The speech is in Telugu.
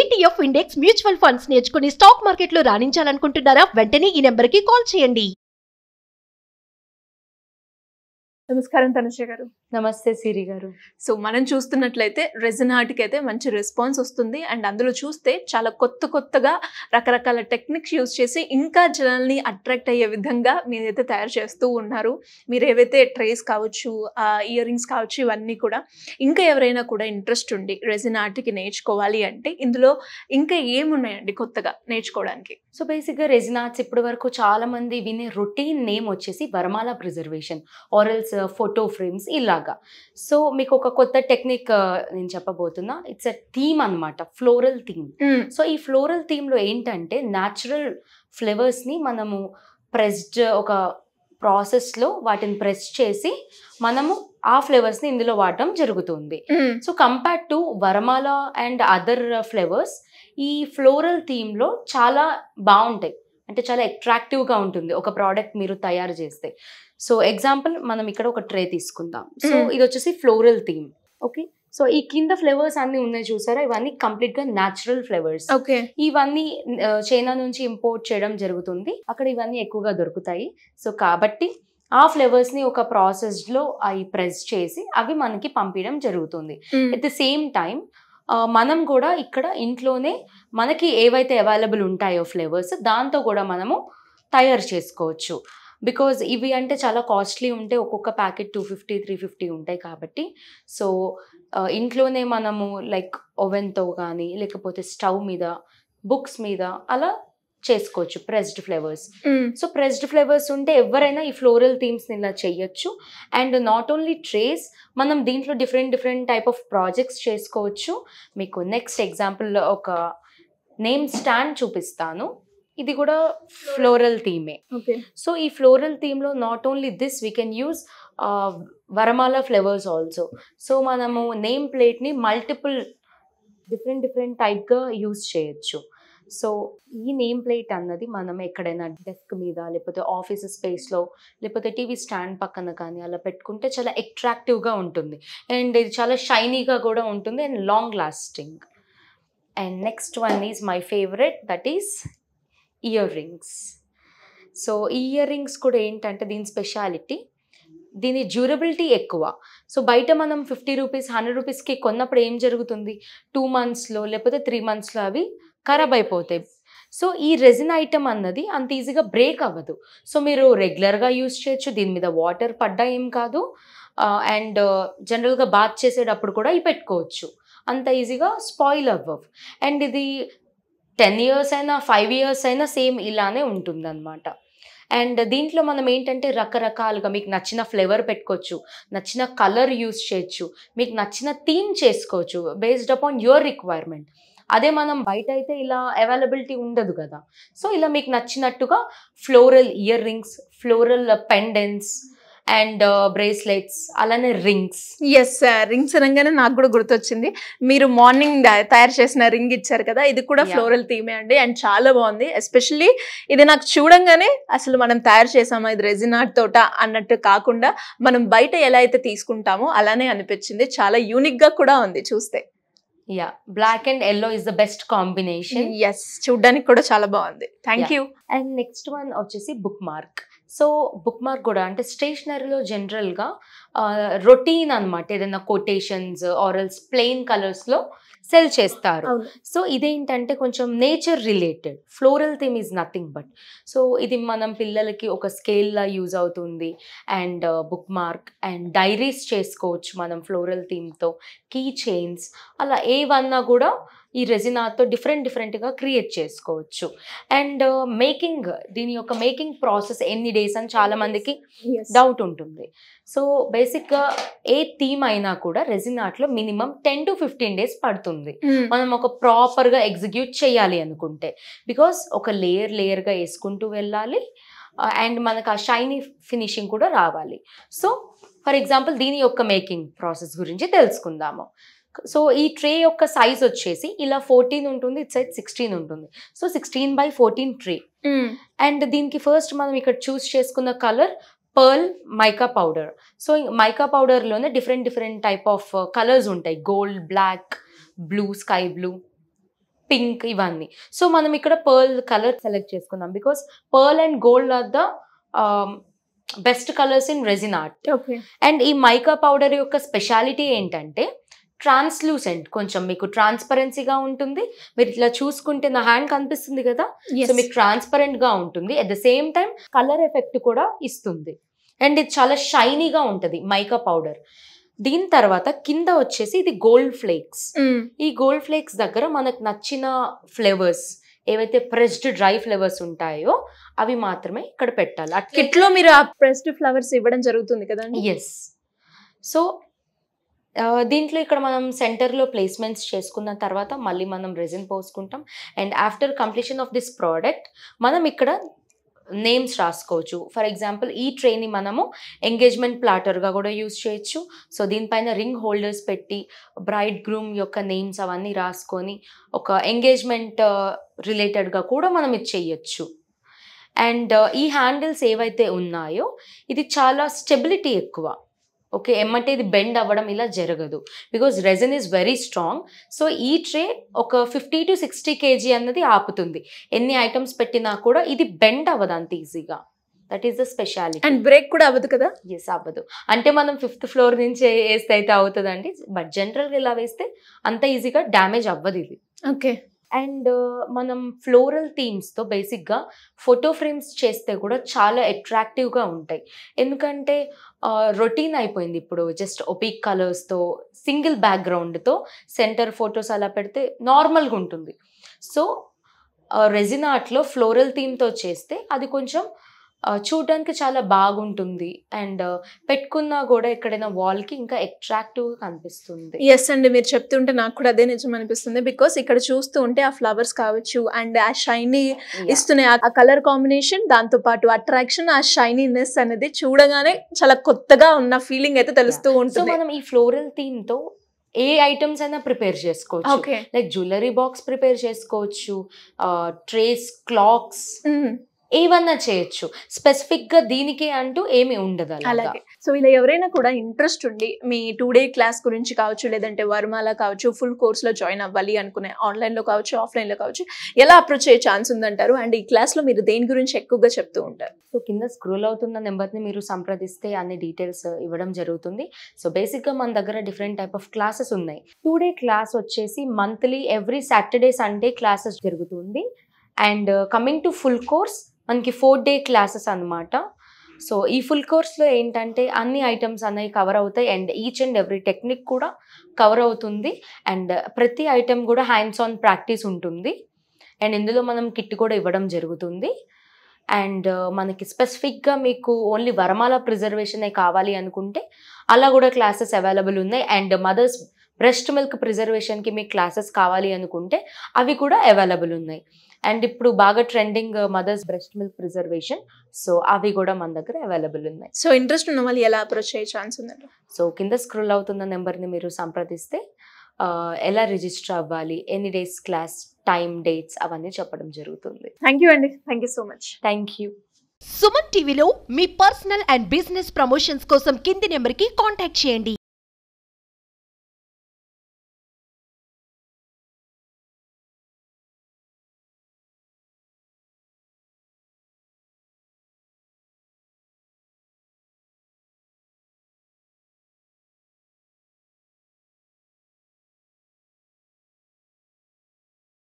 ఈటీఎఫ్ ఇండెక్స్ మ్యూచువల్ ఫండ్స్ నేర్చుకుని స్టాక్ మార్కెట్లో రాణించాలనుకుంటున్నారా వెంటనే ఈ నెంబర్కి కాల్ చేయండి నమస్కారం తనుష గారు నమస్తే సిరి గారు సో మనం చూస్తున్నట్లయితే రెజనాట్కి అయితే మంచి రెస్పాన్స్ వస్తుంది అండ్ అందులో చూస్తే చాలా కొత్త కొత్తగా రకరకాల టెక్నిక్స్ యూజ్ చేసి ఇంకా జనాల్ని అట్రాక్ట్ అయ్యే విధంగా మీరైతే తయారు చేస్తూ ఉన్నారు మీరు ఏవైతే ట్రేస్ కావచ్చు ఇయర్ రింగ్స్ కావచ్చు ఇవన్నీ కూడా ఇంకా ఎవరైనా కూడా ఇంట్రెస్ట్ ఉండి రెజనాట్కి నేర్చుకోవాలి అంటే ఇందులో ఇంకా ఏమున్నాయండి కొత్తగా నేర్చుకోవడానికి సో బేసిక్గా రెజినాట్స్ ఇప్పటి వరకు చాలామంది వినే రొటీన్ నేమ్ వచ్చేసి వరమాల ప్రిజర్వేషన్ ఆరల్స్ ఫోటో uh, ఫ్రేమ్స్ ఇలాగా సో మీకు ఒక కొత్త టెక్నిక్ uh, నేను చెప్పబోతున్నా ఇట్స్ అ థీమ్ అనమాట ఫ్లోరల్ థీమ్ సో ఈ ఫ్లోరల్ థీమ్లో ఏంటంటే న్యాచురల్ ఫ్లేవర్స్ని మనము ప్రెస్డ్ uh, ఒక ప్రాసెస్లో వాటిని ప్రెస్ చేసి మనము ఆ ఫ్లేవర్స్ని ఇందులో వాడటం జరుగుతుంది సో కంపేర్ టు వరమాల అండ్ అదర్ ఫ్లేవర్స్ ఈ ఫ్లోరల్ థీమ్లో చాలా బాగుంటాయి అంటే చాలా అట్రాక్టివ్గా ఉంటుంది ఒక ప్రోడక్ట్ మీరు తయారు చేస్తే సో ఎగ్జాంపుల్ మనం ఇక్కడ ఒక ట్రే తీసుకుందాం సో ఇది వచ్చేసి ఫ్లోరల్ థీమ్ ఓకే సో ఈ కింద ఫ్లేవర్స్ అన్ని ఉన్నాయి చూసారా ఇవన్నీ కంప్లీట్ గా న్యాచురల్ ఫ్లేవర్స్ ఇవన్నీ చైనా నుంచి ఇంపోర్ట్ చేయడం జరుగుతుంది అక్కడ ఇవన్నీ ఎక్కువగా దొరుకుతాయి సో కాబట్టి ఆ ఫ్లేవర్స్ ని ఒక ప్రాసెస్ లో అవి ప్రెస్ చేసి అవి మనకి పంపించడం జరుగుతుంది అట్ ద సేమ్ టైం మనం కూడా ఇక్కడ ఇంట్లోనే మనకి ఏవైతే అవైలబుల్ ఉంటాయో ఫ్లేవర్స్ దాంతో కూడా మనము తయారు చేసుకోవచ్చు బికాజ్ ఇవి అంటే చాలా కాస్ట్లీ ఉంటే ఒక్కొక్క packet two fifty three fifty ఉంటాయి కాబట్టి సో ఇంట్లోనే మనము లైక్ ఓవెన్తో కానీ లేకపోతే స్టవ్ మీద బుక్స్ మీద అలా చేసుకోవచ్చు pressed flavours so pressed flavours ఉంటే ఎవరైనా ఈ ఫ్లోరల్ థీమ్స్ని ఇలా చేయొచ్చు అండ్ నాట్ ఓన్లీ ట్రేస్ మనం దీంట్లో different different type of projects చేసుకోవచ్చు మీకు నెక్స్ట్ ఎగ్జాంపుల్ ఒక నేమ్ స్టాండ్ చూపిస్తాను ఇది కూడా ఫ్లోరల్ థీమే సో ఈ ఫ్లోరల్ థీమ్లో not only this we can use వరమాల ఫ్లేవర్స్ ఆల్సో సో మనము నేమ్ ప్లేట్ని మల్టిపుల్ డిఫరెంట్ డిఫరెంట్ టైప్గా యూస్ చేయొచ్చు సో ఈ నేమ్ ప్లేట్ అన్నది మనం ఎక్కడైనా డెస్క్ మీద లేకపోతే ఆఫీస్ స్పేస్లో లేకపోతే టీవీ స్టాండ్ పక్కన కానీ అలా పెట్టుకుంటే చాలా అట్రాక్టివ్గా ఉంటుంది అండ్ ఇది చాలా షైనీగా కూడా ఉంటుంది and long lasting and next one is my favourite that is earrings so ఈ ఇయర్ రింగ్స్ కూడా ఏంటంటే దీని స్పెషాలిటీ దీని డ్యూరబిలిటీ ఎక్కువ సో బయట మనం ఫిఫ్టీ రూపీస్ హండ్రెడ్ రూపీస్కి కొన్నప్పుడు ఏం జరుగుతుంది టూ మంత్స్లో లేకపోతే త్రీ మంత్స్లో అవి ఖరాబ్ అయిపోతాయి సో ఈ రెజిన్ ఐటమ్ అన్నది అంత ఈజీగా బ్రేక్ అవ్వదు సో మీరు రెగ్యులర్గా యూస్ చేయొచ్చు దీని మీద వాటర్ పడ్డా ఏం కాదు అండ్ జనరల్గా బాత్ చేసేటప్పుడు కూడా ఇవి పెట్టుకోవచ్చు అంత ఈజీగా స్పాయిల్ అవ్వవు అండ్ ఇది టెన్ ఇయర్స్ అయినా ఫైవ్ ఇయర్స్ అయినా సేమ్ ఇలానే ఉంటుంది అనమాట అండ్ దీంట్లో మనం ఏంటంటే రకరకాలుగా మీకు నచ్చిన ఫ్లేవర్ పెట్టుకోవచ్చు నచ్చిన కలర్ యూస్ చేయొచ్చు మీకు నచ్చిన థీమ్ చేసుకోవచ్చు బేస్డ్ అపాన్ యువర్ రిక్వైర్మెంట్ అదే మనం బయట అయితే ఇలా అవైలబిలిటీ ఉండదు కదా సో ఇలా మీకు నచ్చినట్టుగా floral earrings floral pendants and bracelets అలానే రింగ్స్ ఎస్ సార్ రింగ్స్ అనగానే నాకు కూడా గుర్తొచ్చింది మీరు మార్నింగ్ తయారు చేసిన రింగ్ ఇచ్చారు కదా ఇది కూడా ఫ్లోరల్ థీమే అండి అండ్ చాలా బాగుంది ఎస్పెషల్లీ ఇది నాకు చూడంగానే అసలు మనం తయారు చేసామా ఇది రెజినాట్ తోట అన్నట్టు కాకుండా మనం బయట ఎలా అయితే తీసుకుంటామో అలానే అనిపించింది చాలా యూనిక్గా కూడా ఉంది చూస్తే yeah black and yellow is the best combination ఎస్ చూడడానికి కూడా చాలా బాగుంది thank you and next one వచ్చేసి bookmark so bookmark కూడా అంటే స్టేషనరీలో జనరల్గా రొటీన్ అనమాట ఏదైనా కొటేషన్స్ ఆరల్స్ ప్లెయిన్ కలర్స్లో సెల్ చేస్తారు సో ఇదేంటంటే కొంచెం nature related floral theme is nothing but so ఇది మనం పిల్లలకి ఒక స్కేల్లా యూజ్ అవుతుంది and bookmark and diaries చేసుకోవచ్చు మనం ఫ్లోరల్ థీమ్తో కీ చైన్స్ అలా ఏవన్నా కూడా ఈ రెజినాతో డిఫరెంట్ డిఫరెంట్గా క్రియేట్ చేసుకోవచ్చు అండ్ మేకింగ్ uh, దీని యొక్క మేకింగ్ ప్రాసెస్ ఎన్ని డేస్ అని చాలామందికి డౌట్ ఉంటుంది సో బేసిక్గా ఏ థీమ్ అయినా కూడా రెజినాట్లో minimum ten to fifteen days పడుతుంది hmm. మనం ఒక ప్రాపర్గా ఎగ్జిక్యూట్ చేయాలి అనుకుంటే బికాస్ ఒక లేయర్ లేయర్గా వేసుకుంటూ వెళ్ళాలి అండ్ uh, మనకు ఆ షైనీ ఫినిషింగ్ కూడా రావాలి సో ఫర్ ఎగ్జాంపుల్ దీని యొక్క మేకింగ్ ప్రాసెస్ గురించి తెలుసుకుందాము సో ఈ ట్రే యొక్క సైజ్ వచ్చేసి ఇలా ఫోర్టీన్ ఉంటుంది ఇట్ సైడ్ సిక్స్టీన్ ఉంటుంది so sixteen by fourteen tray hmm. And దీనికి ఫస్ట్ మనం ఇక్కడ చూస్ చేసుకున్న colour pearl mica powder so mica పౌడర్లోనే different different type of uh, colours ఉంటాయి gold black blue sky blue pink ఇవన్నీ సో మనం ఇక్కడ పర్ల్ కలర్ సెలెక్ట్ చేసుకుందాం because pearl and gold are the um, best colours in resin art and ఈ మైకా పౌడర్ యొక్క స్పెషాలిటీ ఏంటంటే ట్రాన్స్లూసెంట్ కొంచెం మీకు ట్రాన్స్పరెన్సీగా ఉంటుంది మీరు ఇట్లా చూసుకుంటే నా హ్యాండ్ కనిపిస్తుంది కదా సో మీకు ట్రాన్స్పరెంట్ గా ఉంటుంది at the same time colour effect కూడా ఇస్తుంది అండ్ ఇది చాలా షైనీగా ఉంటుంది మైకా పౌడర్ దీని తర్వాత కింద వచ్చేసి ఇది గోల్డ్ ఫ్లేక్స్ ఈ గోల్డ్ ఫ్లేక్స్ దగ్గర మనకు నచ్చిన ఫ్లేవర్స్ ఏవైతే ప్రెస్డ్ డ్రై ఫ్లేవర్స్ ఉంటాయో అవి మాత్రమే ఇక్కడ పెట్టాలి కిట్లో మీరు ఆ ప్రెస్డ్ ఫ్లవర్స్ ఇవ్వడం జరుగుతుంది కదా ఎస్ సో దీంట్లో ఇక్కడ మనం సెంటర్లో ప్లేస్మెంట్స్ చేసుకున్న తర్వాత మళ్ళీ మనం రెజిన్ పోసుకుంటాం and after completion of this product మనం ఇక్కడ నేమ్స్ రాసుకోవచ్చు ఫర్ ఎగ్జాంపుల్ ఈ ట్రేని మనము ఎంగేజ్మెంట్ ప్లాటర్గా కూడా యూజ్ చేయొచ్చు సో దీనిపైన రింగ్ హోల్డర్స్ పెట్టి బ్రైడ్ గ్రూమ్ యొక్క నేమ్స్ అవన్నీ రాసుకొని ఒక ఎంగేజ్మెంట్ రిలేటెడ్గా కూడా మనం ఇది చేయొచ్చు అండ్ ఈ హ్యాండిల్స్ ఏవైతే ఉన్నాయో ఇది చాలా స్టెబిలిటీ ఎక్కువ ఓకే ఏమంటే ఇది బెండ్ అవ్వడం ఇలా జరగదు because resin is very strong so ఈ ట్రే ఒక ఫిఫ్టీ టు సిక్స్టీ కేజీ అన్నది ఆపుతుంది ఎన్ని ఐటమ్స్ పెట్టినా కూడా ఇది బెండ్ అవ్వదు అంత ఈజీగా that is the speciality and break కూడా అవ్వదు కదా ఎస్ అవ్వదు అంటే మనం ఫిఫ్త్ ఫ్లోర్ నుంచి వేస్తే అయితే అవుతుందండి బట్ జనరల్గా ఇలా వేస్తే అంత ఈజీగా డ్యామేజ్ అవ్వదు ఇది ఓకే అండ్ మనం ఫ్లోరల్ థీమ్స్తో బేసిక్గా ఫోటో ఫ్రేమ్స్ చేస్తే కూడా చాలా అట్రాక్టివ్గా ఉంటాయి ఎందుకంటే రొటీన్ అయిపోయింది ఇప్పుడు జస్ట్ ఒపీక్ కలర్స్తో సింగిల్ బ్యాక్గ్రౌండ్తో సెంటర్ ఫొటోస్ అలా పెడితే నార్మల్గా ఉంటుంది సో రెజినాట్లో ఫ్లోరల్ థీమ్తో చేస్తే అది కొంచెం చూడడానికి చాలా బాగుంటుంది అండ్ పెట్టుకున్నా కూడా ఎక్కడైనా వాల్ కి ఇంకా అట్రాక్టివ్ గా కనిపిస్తుంది ఎస్ అండి మీరు చెప్తుంటే నాకు కూడా అదే నిజం అనిపిస్తుంది బికాస్ ఇక్కడ చూస్తూ ఉంటే ఆ ఫ్లవర్స్ కావచ్చు అండ్ ఆ షైనీ ఇస్తున్నాయి ఆ కలర్ కాంబినేషన్ దాంతో పాటు అట్రాక్షన్ ఆ షైనీనెస్ అనేది చూడగానే చాలా కొత్తగా ఉన్న ఫీలింగ్ అయితే తెలుస్తూ ఉంటుంది మనం ఈ ఫ్లోరల్ థీమ్ తో ఏ ఐటమ్స్ అయినా ప్రిపేర్ చేసుకోవచ్చు లైక్ జ్యువెలరీ బాక్స్ ప్రిపేర్ చేసుకోవచ్చు ట్రేస్ క్లాక్స్ ఏవన్నా చేయొచ్చు స్పెసిఫిక్ గా దీనికే అంటూ ఏమి ఉండదు అలాగే సో ఇలా ఎవరైనా కూడా ఇంట్రెస్ట్ ఉండి మీ టూ డే క్లాస్ గురించి కావచ్చు లేదంటే వర్మాల కావచ్చు ఫుల్ కోర్స్ లో జాయిన్ అవ్వాలి అనుకునే ఆన్లైన్ లో కావచ్చు ఆఫ్లైన్ లో కావచ్చు ఎలా అప్రోచ్ అయ్యే ఛాన్స్ ఉందంటారు అండ్ ఈ క్లాస్ లో మీరు దేని గురించి ఎక్కువగా చెప్తూ ఉంటారు సో కింద స్క్రోల్ అవుతున్న నెంబర్ ని మీరు సంప్రదిస్తే అన్ని డీటెయిల్స్ ఇవ్వడం జరుగుతుంది సో బేసిక్ గా మన దగ్గర డిఫరెంట్ టైప్ ఆఫ్ క్లాసెస్ ఉన్నాయి టూ డే క్లాస్ వచ్చేసి monthly every Saturday Sunday classes జరుగుతుంది and coming to full course మనకి ఫోర్ డే క్లాసెస్ అనమాట సో ఈ ఫుల్ కోర్స్లో ఏంటంటే అన్ని ఐటమ్స్ అనేవి కవర్ అవుతాయి and each and every technique కూడా కవర్ అవుతుంది అండ్ ప్రతి ఐటమ్ కూడా హ్యాండ్స్ ఆన్ ప్రాక్టీస్ ఉంటుంది అండ్ ఇందులో మనం కిట్ కూడా ఇవ్వడం జరుగుతుంది అండ్ మనకి స్పెసిఫిక్గా మీకు ఓన్లీ వరమాల ప్రిజర్వేషనే కావాలి అనుకుంటే అలా కూడా క్లాసెస్ అవైలబుల్ ఉన్నాయి అండ్ మదర్స్ బ్రెస్ట్ మిల్క్ ప్రిజర్వేషన్కి మీకు క్లాసెస్ కావాలి అనుకుంటే అవి కూడా అవైలబుల్ ఉన్నాయి అండ్ ఇప్పుడు బాగా trending mother's breast milk preservation so అవి కూడా మన దగ్గర అవైలబుల్ ఉన్నాయి సో ఇంట్రెస్ట్ ఉన్న వాళ్ళు ఎలా అప్రోచ్ అయ్యే ఛాన్స్ ఉందండి సో కింద స్క్రోల్ అవుతున్న నెంబర్ని మీరు సంప్రదిస్తే ఎలా రిజిస్టర్ అవ్వాలి any days class time dates అవన్నీ చెప్పడం జరుగుతుంది థ్యాంక్ యూ అండి thank you so much thank you Suman టీవీలో మీ పర్సనల్ అండ్ బిజినెస్ ప్రమోషన్స్ కోసం కింది నెంబర్కి కాంటాక్ట్ చేయండి